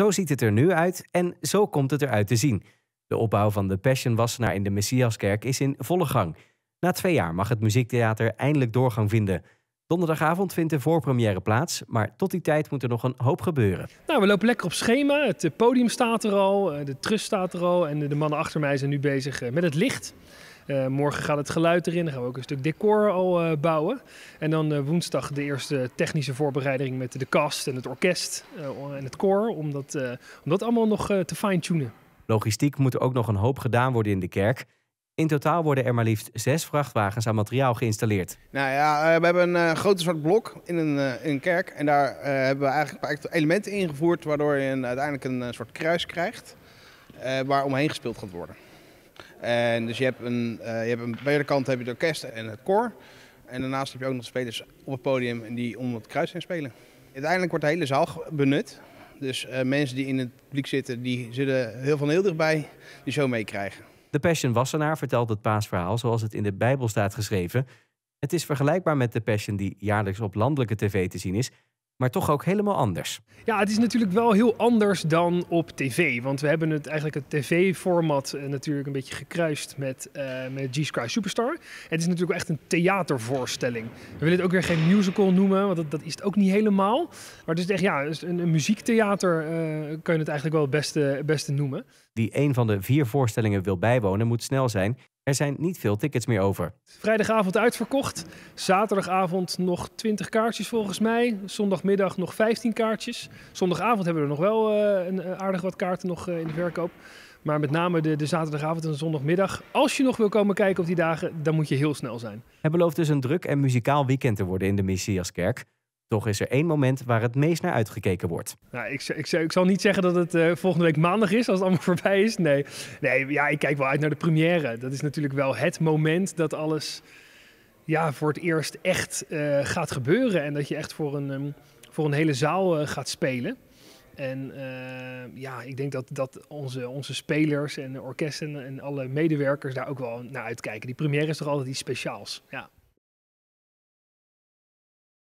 Zo ziet het er nu uit en zo komt het eruit te zien. De opbouw van de Passion Wassenaar in de Messiaskerk is in volle gang. Na twee jaar mag het muziektheater eindelijk doorgang vinden. Donderdagavond vindt de voorpremière plaats, maar tot die tijd moet er nog een hoop gebeuren. Nou, we lopen lekker op schema. Het podium staat er al, eh, de trust staat er al en de mannen achter mij zijn nu bezig eh, met het licht. Eh, morgen gaat het geluid erin. Dan gaan we ook een stuk decor al eh, bouwen. En dan eh, woensdag de eerste technische voorbereiding met de kast en het orkest en het koor. Om dat, om dat allemaal nog te fine-tunen. Logistiek moet er ook nog een hoop gedaan worden in de kerk. In totaal worden er maar liefst zes vrachtwagens aan materiaal geïnstalleerd. Nou ja, we hebben een grote zwart blok in een, in kerk. En daar hebben we eigenlijk een elementen ingevoerd. Waardoor je uiteindelijk een soort kruis krijgt. waar omheen gespeeld gaat worden. En dus je hebt, een, eh, je hebt een, bij de kant heb je het orkest en het koor. En daarnaast heb je ook nog spelers op het podium die om het kruis zijn spelen. Uiteindelijk wordt de hele zaal benut. Dus eh, mensen die in het publiek zitten, die zullen heel van heel dichtbij die show meekrijgen. De Passion Wassenaar vertelt het paasverhaal zoals het in de Bijbel staat geschreven. Het is vergelijkbaar met de Passion die jaarlijks op landelijke tv te zien is maar toch ook helemaal anders. Ja, het is natuurlijk wel heel anders dan op tv. Want we hebben het eigenlijk het tv-format eh, natuurlijk een beetje gekruist met, uh, met g Cry Superstar. Het is natuurlijk echt een theatervoorstelling. We willen het ook weer geen musical noemen, want dat, is het ook niet helemaal. Maar het is echt, ja, een, een muziektheater eh, kun je het eigenlijk wel beste, het beste noemen. Die een van de vier voorstellingen wil bijwonen moet snel zijn. Er zijn niet veel tickets meer over. Vrijdagavond uitverkocht. Zaterdagavond nog 20 kaartjes volgens mij. Zondagmiddag nog 15 kaartjes. Zondagavond hebben we er nog wel eh, een, eh, aardig wat kaarten nog eh, in de verkoop. Maar met name de, de zaterdagavond en de zondagmiddag. Als je nog wil komen kijken op die dagen, dan moet je heel snel zijn. Het belooft dus een druk en muzikaal weekend te worden in de Messiaskerk. Toch is er één moment waar het meest naar uitgekeken wordt. Nou, ik, ik, ik zal niet zeggen dat het eh, volgende week maandag is, als het allemaal voorbij is. Nee. nee, ja, ik kijk wel uit naar de première. Dat is natuurlijk wel het moment dat alles ja, voor het eerst echt eh, gaat gebeuren. En dat je echt voor een, ehm, voor een hele zaal eh, gaat spelen. En ja, ik denk dat, dat onze, onze spelers en orkesten en alle medewerkers daar ook wel naar uitkijken. Die première is toch altijd iets speciaals. Ja.